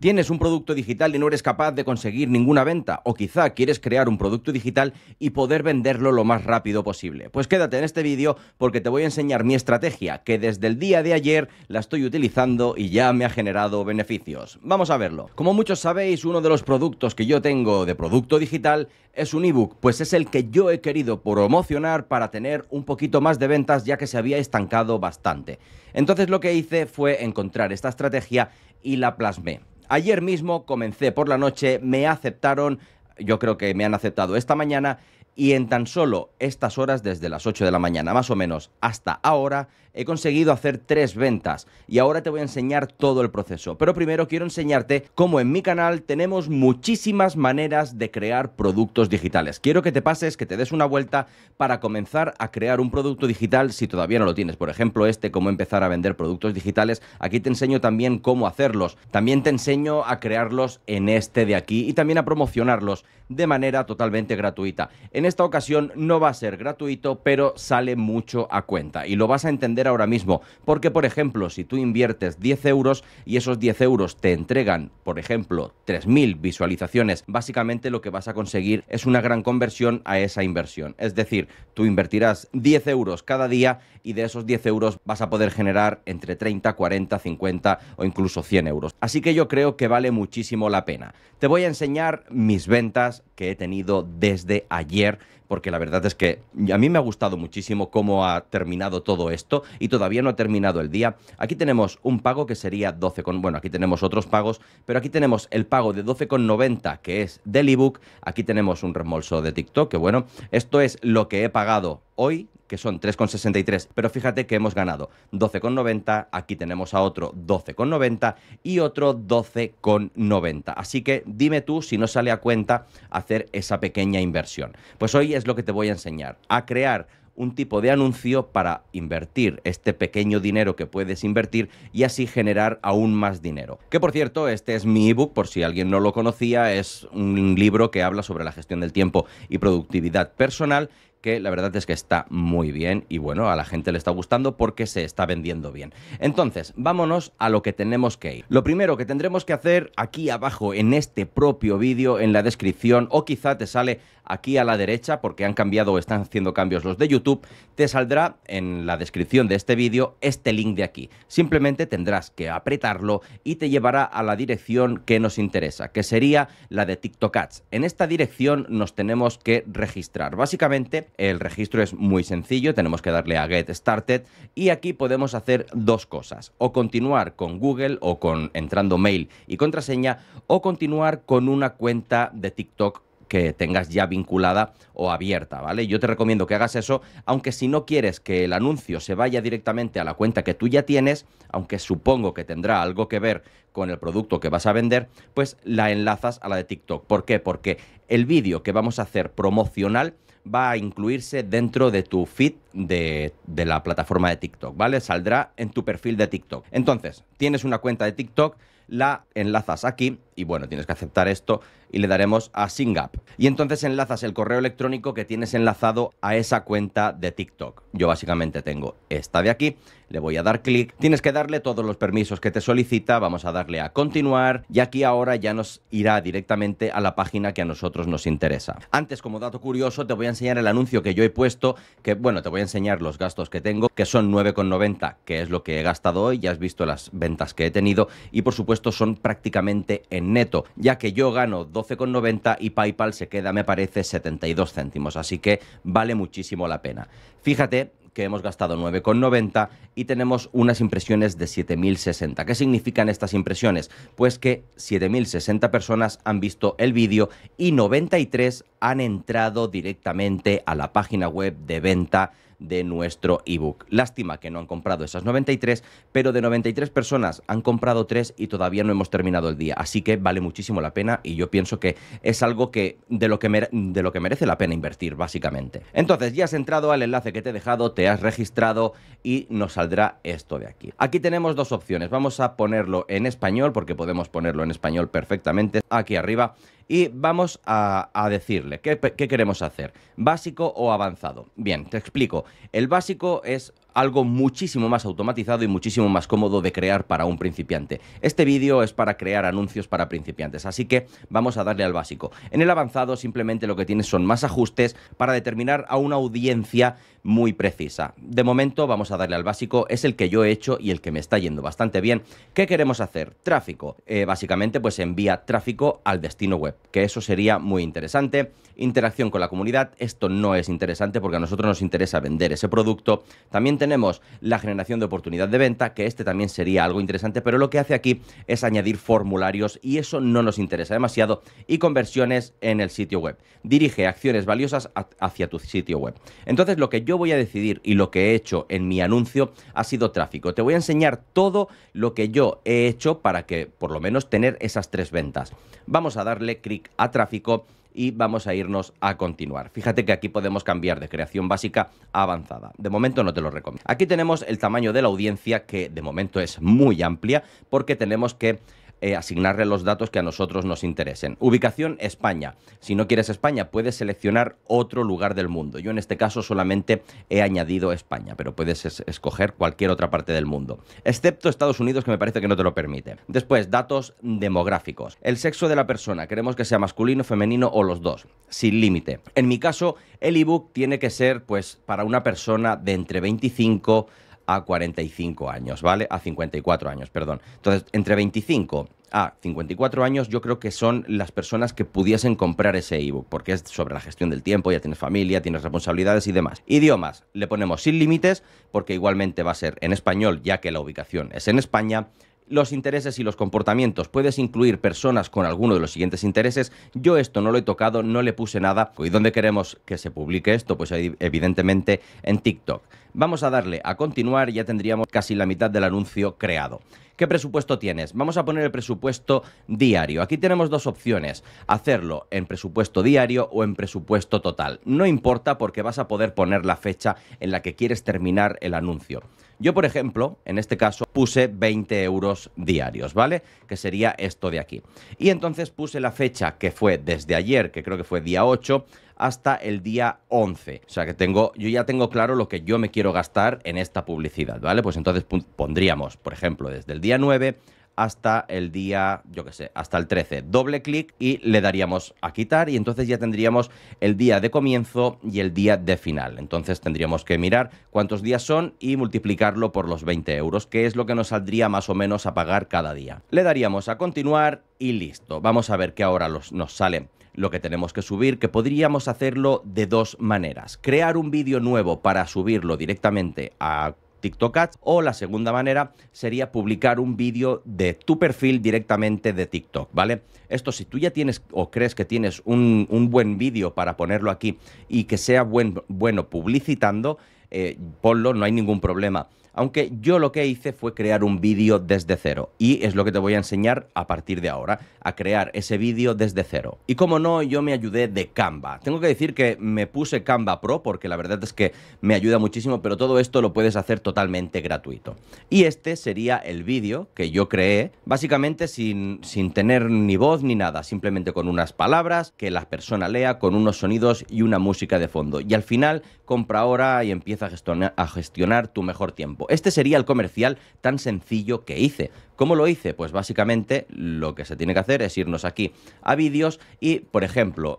¿Tienes un producto digital y no eres capaz de conseguir ninguna venta? ¿O quizá quieres crear un producto digital y poder venderlo lo más rápido posible? Pues quédate en este vídeo porque te voy a enseñar mi estrategia, que desde el día de ayer la estoy utilizando y ya me ha generado beneficios. Vamos a verlo. Como muchos sabéis, uno de los productos que yo tengo de producto digital es un ebook, pues es el que yo he querido promocionar para tener un poquito más de ventas ya que se había estancado bastante. Entonces lo que hice fue encontrar esta estrategia y la plasmé. Ayer mismo comencé por la noche, me aceptaron yo creo que me han aceptado esta mañana y en tan solo estas horas, desde las 8 de la mañana más o menos hasta ahora, he conseguido hacer tres ventas y ahora te voy a enseñar todo el proceso. Pero primero quiero enseñarte cómo en mi canal tenemos muchísimas maneras de crear productos digitales. Quiero que te pases, que te des una vuelta para comenzar a crear un producto digital si todavía no lo tienes. Por ejemplo, este, cómo empezar a vender productos digitales. Aquí te enseño también cómo hacerlos. También te enseño a crearlos en este de aquí y también a promocionarlos de manera totalmente gratuita esta ocasión no va a ser gratuito, pero sale mucho a cuenta. Y lo vas a entender ahora mismo, porque por ejemplo, si tú inviertes 10 euros y esos 10 euros te entregan, por ejemplo, 3.000 visualizaciones, básicamente lo que vas a conseguir es una gran conversión a esa inversión. Es decir, tú invertirás 10 euros cada día y de esos 10 euros vas a poder generar entre 30, 40, 50 o incluso 100 euros. Así que yo creo que vale muchísimo la pena. Te voy a enseñar mis ventas que he tenido desde ayer ver porque la verdad es que a mí me ha gustado muchísimo cómo ha terminado todo esto y todavía no ha terminado el día. Aquí tenemos un pago que sería 12, con, bueno, aquí tenemos otros pagos, pero aquí tenemos el pago de 12,90 que es del ebook, aquí tenemos un remolso de TikTok, que bueno, esto es lo que he pagado hoy que son 3,63, pero fíjate que hemos ganado 12,90, aquí tenemos a otro 12,90 y otro 12,90. Así que dime tú si no sale a cuenta hacer esa pequeña inversión. Pues hoy es lo que te voy a enseñar, a crear un tipo de anuncio para invertir este pequeño dinero que puedes invertir y así generar aún más dinero. Que por cierto, este es mi ebook, por si alguien no lo conocía, es un libro que habla sobre la gestión del tiempo y productividad personal que la verdad es que está muy bien y bueno, a la gente le está gustando porque se está vendiendo bien. Entonces, vámonos a lo que tenemos que ir. Lo primero que tendremos que hacer aquí abajo en este propio vídeo, en la descripción, o quizá te sale aquí a la derecha porque han cambiado o están haciendo cambios los de YouTube, te saldrá en la descripción de este vídeo este link de aquí. Simplemente tendrás que apretarlo y te llevará a la dirección que nos interesa, que sería la de TikTok Ads. En esta dirección nos tenemos que registrar. Básicamente, el registro es muy sencillo, tenemos que darle a Get Started y aquí podemos hacer dos cosas, o continuar con Google o con entrando mail y contraseña, o continuar con una cuenta de TikTok que tengas ya vinculada o abierta, ¿vale? Yo te recomiendo que hagas eso, aunque si no quieres que el anuncio se vaya directamente a la cuenta que tú ya tienes, aunque supongo que tendrá algo que ver con el producto que vas a vender, pues la enlazas a la de TikTok. ¿Por qué? Porque el vídeo que vamos a hacer promocional va a incluirse dentro de tu feed de, la plataforma de TikTok, ¿vale? Saldrá en tu perfil de TikTok. Entonces, tienes una cuenta de TikTok la enlazas aquí y bueno, tienes que aceptar esto y le daremos a Singap Y entonces enlazas el correo electrónico que tienes enlazado a esa cuenta de TikTok. Yo básicamente tengo esta de aquí, le voy a dar clic, tienes que darle todos los permisos que te solicita, vamos a darle a continuar y aquí ahora ya nos irá directamente a la página que a nosotros nos interesa. Antes, como dato curioso, te voy a enseñar el anuncio que yo he puesto, que bueno, te voy a enseñar los gastos que tengo, que son 9,90, que es lo que he gastado hoy, ya has visto las ventas que he tenido y por supuesto estos son prácticamente en neto, ya que yo gano 12,90 y PayPal se queda, me parece, 72 céntimos. Así que vale muchísimo la pena. Fíjate que hemos gastado 9,90 y tenemos unas impresiones de 7.060. ¿Qué significan estas impresiones? Pues que 7.060 personas han visto el vídeo y 93 han entrado directamente a la página web de venta de nuestro ebook. Lástima que no han comprado esas 93, pero de 93 personas han comprado 3 y todavía no hemos terminado el día. Así que vale muchísimo la pena y yo pienso que es algo que de lo que, de lo que merece la pena invertir, básicamente. Entonces, ya has entrado al enlace que te he dejado, te has registrado y nos saldrá esto de aquí. Aquí tenemos dos opciones. Vamos a ponerlo en español porque podemos ponerlo en español perfectamente aquí arriba y vamos a, decirle qué, qué, queremos hacer, básico o avanzado. Bien, te explico. El básico es algo muchísimo más automatizado y muchísimo más cómodo de crear para un principiante. Este vídeo es para crear anuncios para principiantes, así que vamos a darle al básico. En el avanzado simplemente lo que tienes son más ajustes para determinar a una audiencia muy precisa. De momento vamos a darle al básico, es el que yo he hecho y el que me está yendo bastante bien. ¿Qué queremos hacer? Tráfico. Eh, básicamente pues envía tráfico al destino web, que eso sería muy interesante. Interacción con la comunidad, esto no es interesante porque a nosotros nos interesa vender ese producto. También tenemos tenemos la generación de oportunidad de venta, que este también sería algo interesante, pero lo que hace aquí es añadir formularios y eso no nos interesa demasiado, y conversiones en el sitio web. Dirige acciones valiosas hacia tu sitio web. Entonces lo que yo voy a decidir y lo que he hecho en mi anuncio ha sido tráfico. Te voy a enseñar todo lo que yo he hecho para que por lo menos tener esas tres ventas. Vamos a darle clic a tráfico y vamos a irnos a continuar. Fíjate que aquí podemos cambiar de creación básica a avanzada. De momento no te lo recomiendo. Aquí tenemos el tamaño de la audiencia que de momento es muy amplia porque tenemos que eh, asignarle los datos que a nosotros nos interesen. Ubicación España. Si no quieres España, puedes seleccionar otro lugar del mundo. Yo en este caso solamente he añadido España, pero puedes escoger cualquier otra parte del mundo, excepto Estados Unidos, que me parece que no te lo permite. Después, datos demográficos. El sexo de la persona, queremos que sea masculino, femenino o los dos, sin límite. En mi caso, el ebook tiene que ser pues para una persona de entre 25 a 45 años, ¿vale? A 54 años, perdón. Entonces, entre 25 a 54 años yo creo que son las personas que pudiesen comprar ese ebook, porque es sobre la gestión del tiempo, ya tienes familia, tienes responsabilidades y demás. Idiomas, le ponemos sin límites, porque igualmente va a ser en español, ya que la ubicación es en España los intereses y los comportamientos. Puedes incluir personas con alguno de los siguientes intereses. Yo esto no lo he tocado, no le puse nada. ¿Y dónde queremos que se publique esto? Pues evidentemente en TikTok. Vamos a darle a continuar, ya tendríamos casi la mitad del anuncio creado. ¿Qué presupuesto tienes? Vamos a poner el presupuesto diario. Aquí tenemos dos opciones, hacerlo en presupuesto diario o en presupuesto total. No importa porque vas a poder poner la fecha en la que quieres terminar el anuncio. Yo, por ejemplo, en este caso puse 20 euros diarios, ¿vale? Que sería esto de aquí. Y entonces puse la fecha que fue desde ayer, que creo que fue día 8, hasta el día 11. O sea que tengo, yo ya tengo claro lo que yo me quiero gastar en esta publicidad, ¿vale? Pues entonces pondríamos, por ejemplo, desde el día 9 hasta el día, yo qué sé, hasta el 13. Doble clic y le daríamos a quitar y entonces ya tendríamos el día de comienzo y el día de final. Entonces tendríamos que mirar cuántos días son y multiplicarlo por los 20 euros, que es lo que nos saldría más o menos a pagar cada día. Le daríamos a continuar y listo. Vamos a ver qué ahora nos sale lo que tenemos que subir, que podríamos hacerlo de dos maneras. Crear un vídeo nuevo para subirlo directamente a TikTok Ads o la segunda manera sería publicar un vídeo de tu perfil directamente de TikTok, ¿vale? Esto si tú ya tienes o crees que tienes un, buen vídeo para ponerlo aquí y que sea bueno publicitando, eh, ponlo, no hay ningún problema aunque yo lo que hice fue crear un vídeo desde cero y es lo que te voy a enseñar a partir de ahora, a crear ese vídeo desde cero. Y como no, yo me ayudé de Canva. Tengo que decir que me puse Canva Pro porque la verdad es que me ayuda muchísimo, pero todo esto lo puedes hacer totalmente gratuito. Y este sería el vídeo que yo creé, básicamente sin, sin tener ni voz ni nada, simplemente con unas palabras que la persona lea, con unos sonidos y una música de fondo. Y al final compra ahora y empieza a gestionar tu mejor tiempo. Este sería el comercial tan sencillo que hice. ¿Cómo lo hice? Pues básicamente lo que se tiene que hacer es irnos aquí a vídeos y, por ejemplo,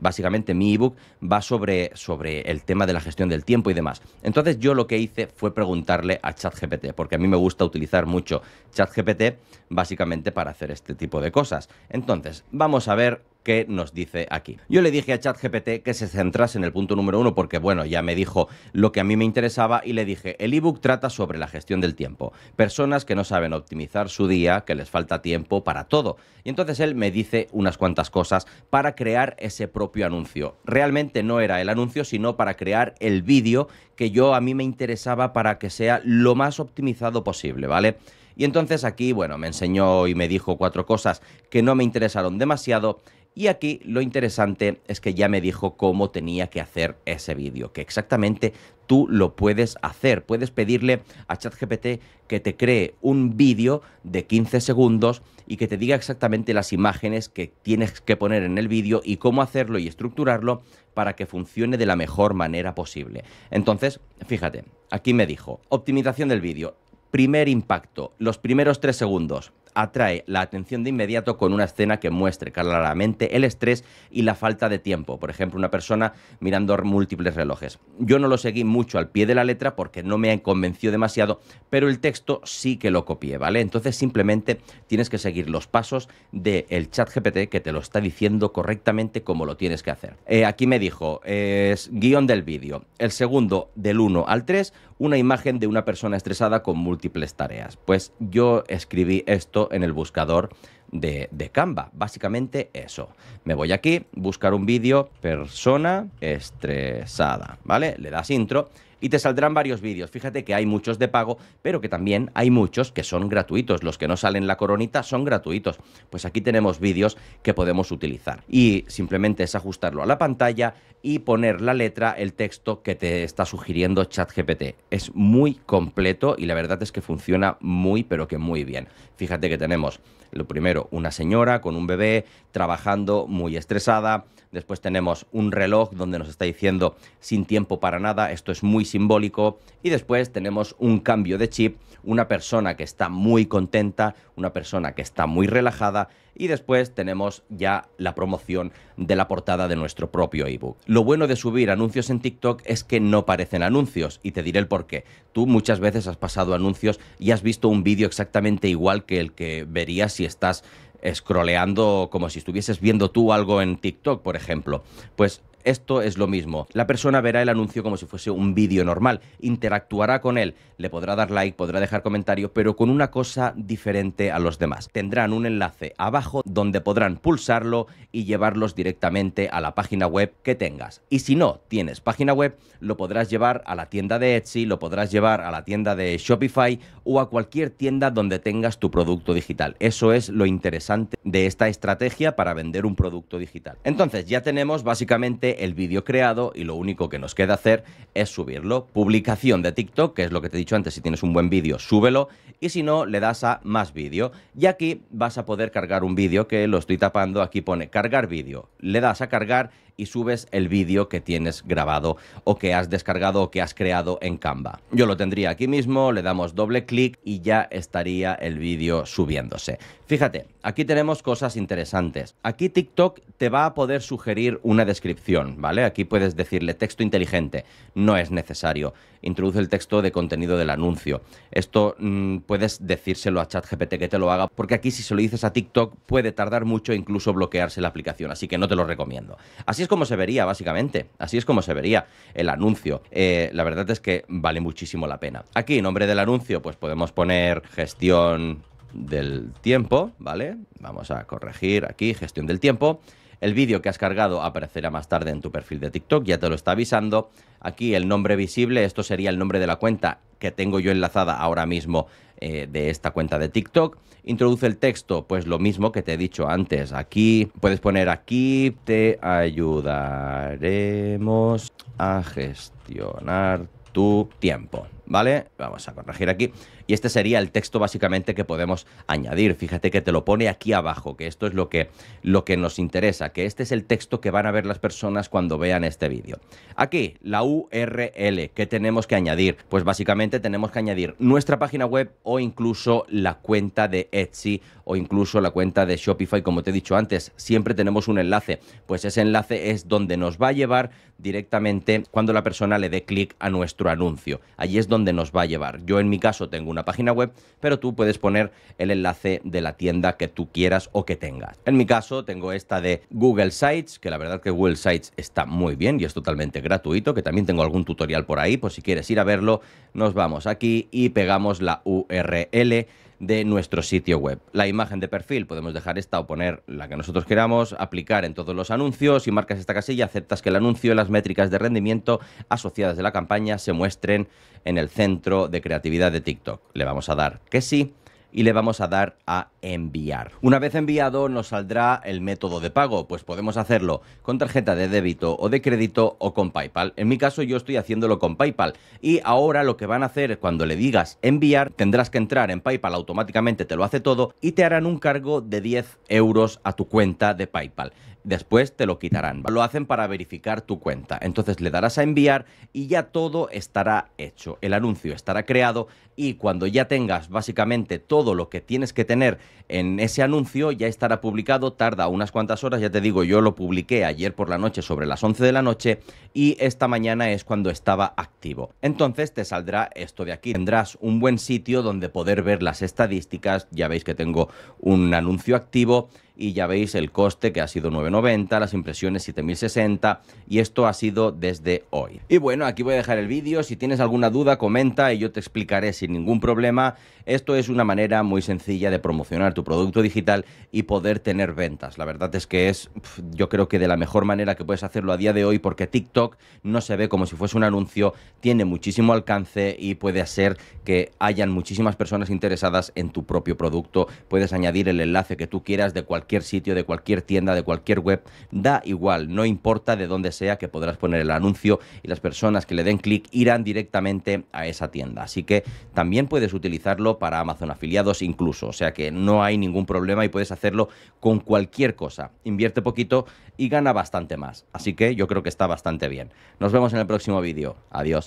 básicamente mi ebook va sobre, sobre el tema de la gestión del tiempo y demás. Entonces yo lo que hice fue preguntarle a ChatGPT, porque a mí me gusta utilizar mucho ChatGPT básicamente para hacer este tipo de cosas. Entonces, vamos a ver que nos dice aquí. Yo le dije a ChatGPT que se centrase en el punto número uno porque, bueno, ya me dijo lo que a mí me interesaba y le dije, el ebook trata sobre la gestión del tiempo. Personas que no saben optimizar su día, que les falta tiempo para todo. Y entonces él me dice unas cuantas cosas para crear ese propio anuncio. Realmente no era el anuncio, sino para crear el vídeo que yo a mí me interesaba para que sea lo más optimizado posible, ¿vale? Y entonces aquí, bueno, me enseñó y me dijo cuatro cosas que no me interesaron demasiado y aquí lo interesante es que ya me dijo cómo tenía que hacer ese vídeo, que exactamente tú lo puedes hacer. Puedes pedirle a ChatGPT que te cree un vídeo de 15 segundos y que te diga exactamente las imágenes que tienes que poner en el vídeo y cómo hacerlo y estructurarlo para que funcione de la mejor manera posible. Entonces, fíjate, aquí me dijo, optimización del vídeo, primer impacto, los primeros 3 segundos, atrae la atención de inmediato con una escena que muestre claramente el estrés y la falta de tiempo. Por ejemplo, una persona mirando múltiples relojes. Yo no lo seguí mucho al pie de la letra porque no me convenció demasiado, pero el texto sí que lo copié, ¿vale? Entonces simplemente tienes que seguir los pasos del chat GPT que te lo está diciendo correctamente como lo tienes que hacer. Eh, aquí me dijo, es guión del vídeo, el segundo del 1 al 3, una imagen de una persona estresada con múltiples tareas. Pues yo escribí esto en el buscador de, de Canva, básicamente eso. Me voy aquí, buscar un vídeo, persona estresada, ¿vale? Le das intro y te saldrán varios vídeos. Fíjate que hay muchos de pago, pero que también hay muchos que son gratuitos. Los que no salen la coronita son gratuitos. Pues aquí tenemos vídeos que podemos utilizar. Y simplemente es ajustarlo a la pantalla y poner la letra, el texto que te está sugiriendo ChatGPT. Es muy completo y la verdad es que funciona muy, pero que muy bien. Fíjate que tenemos lo primero, una señora con un bebé trabajando muy estresada. Después tenemos un reloj donde nos está diciendo sin tiempo para nada. Esto es muy simbólico. Y después tenemos un cambio de chip, una persona que está muy contenta, una persona que está muy relajada. Y después tenemos ya la promoción de la portada de nuestro propio ebook. Lo bueno de subir anuncios en TikTok es que no parecen anuncios. Y te diré el por qué. Tú muchas veces has pasado anuncios y has visto un vídeo exactamente igual que el que verías si estás scrolleando como si estuvieses viendo tú algo en TikTok, por ejemplo. Pues esto es lo mismo. La persona verá el anuncio como si fuese un vídeo normal, interactuará con él, le podrá dar like, podrá dejar comentarios, pero con una cosa diferente a los demás. Tendrán un enlace abajo donde podrán pulsarlo y llevarlos directamente a la página web que tengas. Y si no tienes página web, lo podrás llevar a la tienda de Etsy, lo podrás llevar a la tienda de Shopify o a cualquier tienda donde tengas tu producto digital. Eso es lo interesante de esta estrategia para vender un producto digital. Entonces ya tenemos básicamente el vídeo creado y lo único que nos queda hacer es subirlo. Publicación de TikTok, que es lo que te he dicho antes, si tienes un buen vídeo, súbelo y si no, le das a más vídeo. Y aquí vas a poder cargar un vídeo que lo estoy tapando, aquí pone cargar vídeo. Le das a cargar y subes el vídeo que tienes grabado o que has descargado o que has creado en Canva. Yo lo tendría aquí mismo, le damos doble clic y ya estaría el vídeo subiéndose. Fíjate, aquí tenemos cosas interesantes. Aquí TikTok te va a poder sugerir una descripción, ¿vale? Aquí puedes decirle texto inteligente, no es necesario. Introduce el texto de contenido del anuncio. Esto mm, puedes decírselo a ChatGPT que te lo haga, porque aquí si se lo dices a TikTok puede tardar mucho e incluso bloquearse la aplicación, así que no te lo recomiendo. Así es como se vería, básicamente. Así es como se vería el anuncio. Eh, la verdad es que vale muchísimo la pena. Aquí, nombre del anuncio, pues podemos poner gestión del tiempo, ¿vale? Vamos a corregir aquí, gestión del tiempo. El vídeo que has cargado aparecerá más tarde en tu perfil de TikTok, ya te lo está avisando. Aquí el nombre visible, esto sería el nombre de la cuenta que tengo yo enlazada ahora mismo eh, de esta cuenta de TikTok. Introduce el texto, pues lo mismo que te he dicho antes. Aquí puedes poner aquí, te ayudaremos a gestionar tu tiempo. ¿vale? Vamos a corregir aquí. Y este sería el texto básicamente que podemos añadir. Fíjate que te lo pone aquí abajo, que esto es lo que, lo que nos interesa, que este es el texto que van a ver las personas cuando vean este vídeo. Aquí, la URL, ¿qué tenemos que añadir? Pues básicamente tenemos que añadir nuestra página web o incluso la cuenta de Etsy o incluso la cuenta de Shopify, como te he dicho antes, siempre tenemos un enlace, pues ese enlace es donde nos va a llevar directamente cuando la persona le dé clic a nuestro anuncio. Allí es donde nos va a llevar. Yo en mi caso tengo una página web, pero tú puedes poner el enlace de la tienda que tú quieras o que tengas. En mi caso tengo esta de Google Sites, que la verdad que Google Sites está muy bien y es totalmente gratuito, que también tengo algún tutorial por ahí, por pues si quieres ir a verlo, nos vamos aquí y pegamos la URL de nuestro sitio web. La imagen de perfil podemos dejar esta o poner la que nosotros queramos, aplicar en todos los anuncios. Si marcas esta casilla, aceptas que el anuncio y las métricas de rendimiento asociadas de la campaña se muestren en el centro de creatividad de TikTok. Le vamos a dar que sí y le vamos a dar a enviar. Una vez enviado nos saldrá el método de pago, pues podemos hacerlo con tarjeta de débito o de crédito o con PayPal. En mi caso yo estoy haciéndolo con PayPal y ahora lo que van a hacer cuando le digas enviar tendrás que entrar en PayPal automáticamente, te lo hace todo y te harán un cargo de 10 euros a tu cuenta de PayPal después te lo quitarán. Lo hacen para verificar tu cuenta. Entonces le darás a enviar y ya todo estará hecho. El anuncio estará creado y cuando ya tengas básicamente todo lo que tienes que tener en ese anuncio, ya estará publicado. Tarda unas cuantas horas, ya te digo, yo lo publiqué ayer por la noche sobre las 11 de la noche y esta mañana es cuando estaba activo. Entonces te saldrá esto de aquí. Tendrás un buen sitio donde poder ver las estadísticas. Ya veis que tengo un anuncio activo y ya veis el coste que ha sido 9,90, las impresiones 7060 y esto ha sido desde hoy. Y bueno, aquí voy a dejar el vídeo, si tienes alguna duda comenta y yo te explicaré sin ningún problema. Esto es una manera muy sencilla de promocionar tu producto digital y poder tener ventas. La verdad es que es yo creo que de la mejor manera que puedes hacerlo a día de hoy porque TikTok no se ve como si fuese un anuncio, tiene muchísimo alcance y puede hacer que hayan muchísimas personas interesadas en tu propio producto. Puedes añadir el enlace que tú quieras de cualquier cualquier sitio, de cualquier tienda, de cualquier web, da igual, no importa de dónde sea que podrás poner el anuncio y las personas que le den clic irán directamente a esa tienda. Así que también puedes utilizarlo para Amazon afiliados incluso, o sea que no hay ningún problema y puedes hacerlo con cualquier cosa. Invierte poquito y gana bastante más. Así que yo creo que está bastante bien. Nos vemos en el próximo vídeo. Adiós.